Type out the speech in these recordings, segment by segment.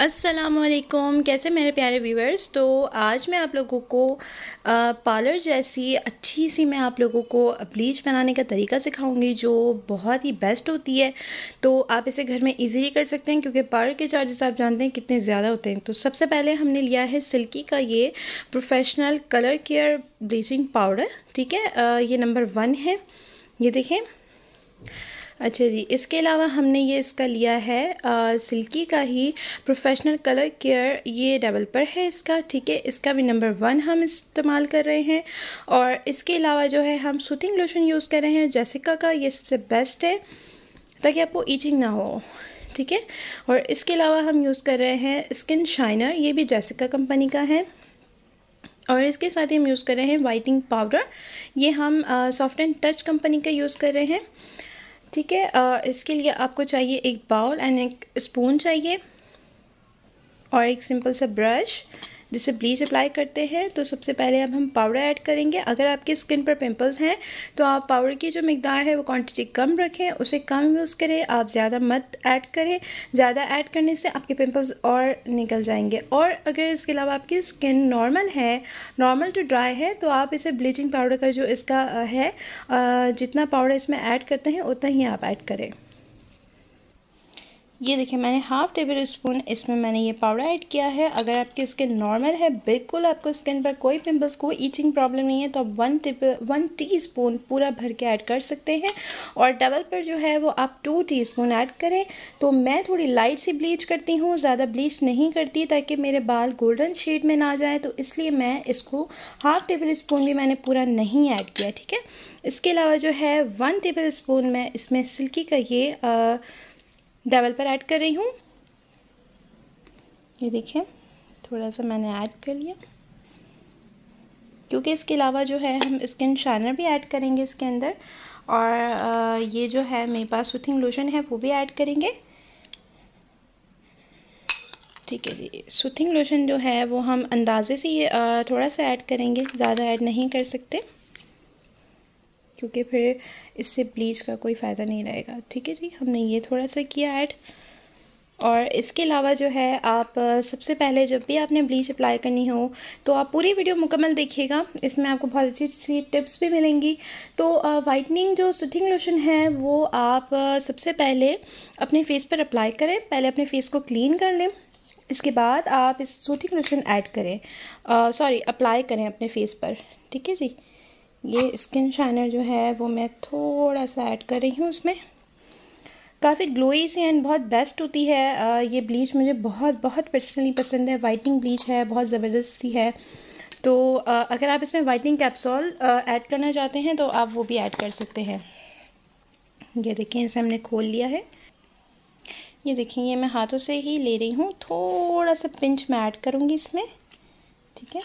असलकुम कैसे मेरे प्यारे व्यूवर्स तो आज मैं आप लोगों को पार्लर जैसी अच्छी सी मैं आप लोगों को ब्लीच बनाने का तरीका सिखाऊंगी जो बहुत ही बेस्ट होती है तो आप इसे घर में इजीली कर सकते हैं क्योंकि पार्लर के चार्जेस आप जानते हैं कितने ज़्यादा होते हैं तो सबसे पहले हमने लिया है सिल्की का ये professional colour care bleaching powder ठीक है आ, ये नंबर वन है ये देखें अच्छा जी इसके अलावा हमने ये इसका लिया है आ, सिल्की का ही प्रोफेशनल कलर केयर ये डेवलपर है इसका ठीक है इसका भी नंबर वन हम इस्तेमाल कर रहे हैं और इसके अलावा जो है हम सूथिंग लोशन यूज़ कर रहे हैं जैसिका का ये सबसे बेस्ट है ताकि आपको ईचिंग ना हो ठीक है और इसके अलावा हम यूज़ कर रहे हैं स्किन शाइनर ये भी जैसिका कंपनी का है और इसके साथ ही हम यूज़ कर रहे हैं वाइटिंग पाउडर ये हम सॉफ्ट एंड टच कंपनी का यूज़ कर रहे हैं ठीक है इसके लिए आपको चाहिए एक बाउल एंड एक स्पून चाहिए और एक सिंपल सा ब्रश जिसे ब्लीच अप्लाई करते हैं तो सबसे पहले अब हम पाउडर ऐड करेंगे अगर आपकी स्किन पर पिंपल्स हैं तो आप पाउडर की जो मकदार है वो क्वांटिटी कम रखें उसे कम यूज़ करें आप ज़्यादा मत ऐड करें ज़्यादा ऐड करने से आपके पिंपल्स और निकल जाएंगे और अगर इसके अलावा आपकी स्किन नॉर्मल है नॉर्मल टू ड्राई है तो आप इसे ब्लीचिंग पाउडर का जो इसका है जितना पाउडर इसमें ऐड करते हैं उतना ही आप ऐड करें ये देखिए मैंने हाफ टेबल स्पून इसमें मैंने ये पाउडर ऐड किया है अगर आपकी स्किन नॉर्मल है बिल्कुल आपको स्किन पर कोई पिंपल्स कोई ईचिंग प्रॉब्लम नहीं है तो आप वन टेबल वन टीस्पून पूरा भर के ऐड कर सकते हैं और डबल पर जो है वो आप टू टीस्पून ऐड करें तो मैं थोड़ी लाइट सी ब्लीच करती हूँ ज़्यादा ब्लीच नहीं करती ताकि मेरे बाल गोल्डन शेड में ना जाए तो इसलिए मैं इसको हाफ टेबल स्पून भी मैंने पूरा नहीं ऐड किया ठीक है इसके अलावा जो है वन टेबल स्पून मैं इसमें सिल्की का ये आ, डबल पर ऐड कर रही हूँ ये देखिए थोड़ा सा मैंने ऐड कर लिया क्योंकि इसके अलावा जो है हम स्किन शाइनर भी ऐड करेंगे इसके अंदर और ये जो है मेरे पास सुथिंग लोशन है वो भी ऐड करेंगे ठीक है जी सुथिंग लोशन जो है वो हम अंदाजे से ये थोड़ा सा ऐड करेंगे ज़्यादा ऐड नहीं कर सकते क्योंकि फिर इससे ब्लीच का कोई फ़ायदा नहीं रहेगा ठीक है जी हमने ये थोड़ा सा किया ऐड और इसके अलावा जो है आप सबसे पहले जब भी आपने ब्लीच अप्लाई करनी हो तो आप पूरी वीडियो मुकम्मल देखिएगा इसमें आपको बहुत अच्छी सी टिप्स भी मिलेंगी तो वाइटनिंग जो सुथिंग लोशन है वो आप सबसे पहले अपने फेस पर अप्लाई करें पहले अपने फेस को क्लीन कर लें इसके बाद आप इस सूथिंग लोशन ऐड करें सॉरी अप्लाई करें अपने फेस पर ठीक है जी ये स्किन शाइनर जो है वो मैं थोड़ा सा ऐड कर रही हूँ उसमें काफ़ी ग्लोई सी एंड बहुत बेस्ट होती है ये ब्लीच मुझे बहुत बहुत पर्सनली पसंद है वाइटनिंग ब्लीच है बहुत ज़बरदस्त सी है तो अगर आप इसमें वाइटनिंग कैप्सॉल ऐड करना चाहते हैं तो आप वो भी ऐड कर सकते हैं ये देखिए इसे हमने खोल लिया है ये देखिए ये मैं हाथों से ही ले रही हूँ थोड़ा सा पिंच मैं ऐड करूँगी इसमें ठीक है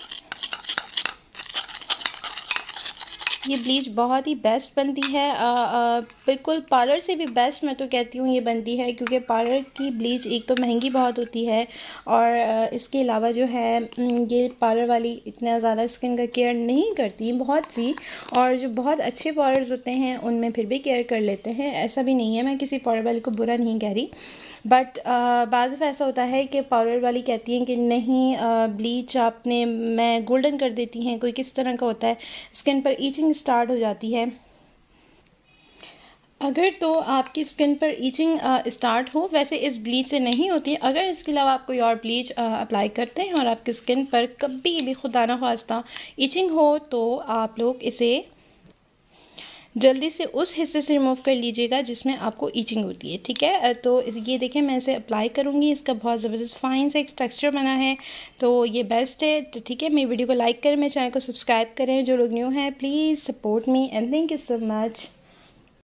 ये ब्लीच बहुत ही बेस्ट बनती है आ, आ, बिल्कुल पार्लर से भी बेस्ट मैं तो कहती हूँ ये बनती है क्योंकि पार्लर की ब्लीच एक तो महंगी बहुत होती है और आ, इसके अलावा जो है ये पार्लर वाली इतना ज़्यादा स्किन का केयर नहीं करती बहुत सी और जो बहुत अच्छे पार्लर्स होते हैं उनमें फिर भी केयर कर लेते हैं ऐसा भी नहीं है मैं किसी पार्लर वाली को बुरा नहीं कह रही बट बाज़ ऐसा होता है कि पार्लर वाली कहती हैं कि नहीं ब्लीच आपने मैं गोल्डन कर देती हैं कोई किस तरह का होता है स्किन पर ईचिंग ईचिंग स्टार्ट हो जाती है अगर तो आपकी स्किन पर ईचिंग स्टार्ट हो वैसे इस ब्लीच से नहीं होती अगर इसके अलावा आप कोई और ब्लीच अप्लाई करते हैं और आपकी स्किन पर कभी भी खुदा ना खास्ता ईचिंग हो तो आप लोग इसे जल्दी से उस हिस्से से रिमूव कर लीजिएगा जिसमें आपको ईचिंग होती है ठीक है तो ये देखें मैं इसे अप्लाई करूँगी इसका बहुत ज़बरदस्त फाइन सा एक टेक्स्चर बना है तो ये बेस्ट है तो ठीक है मेरी वीडियो को लाइक करें मेरे चैनल को सब्सक्राइब करें जो लोग न्यू हैं please support me and thank you so much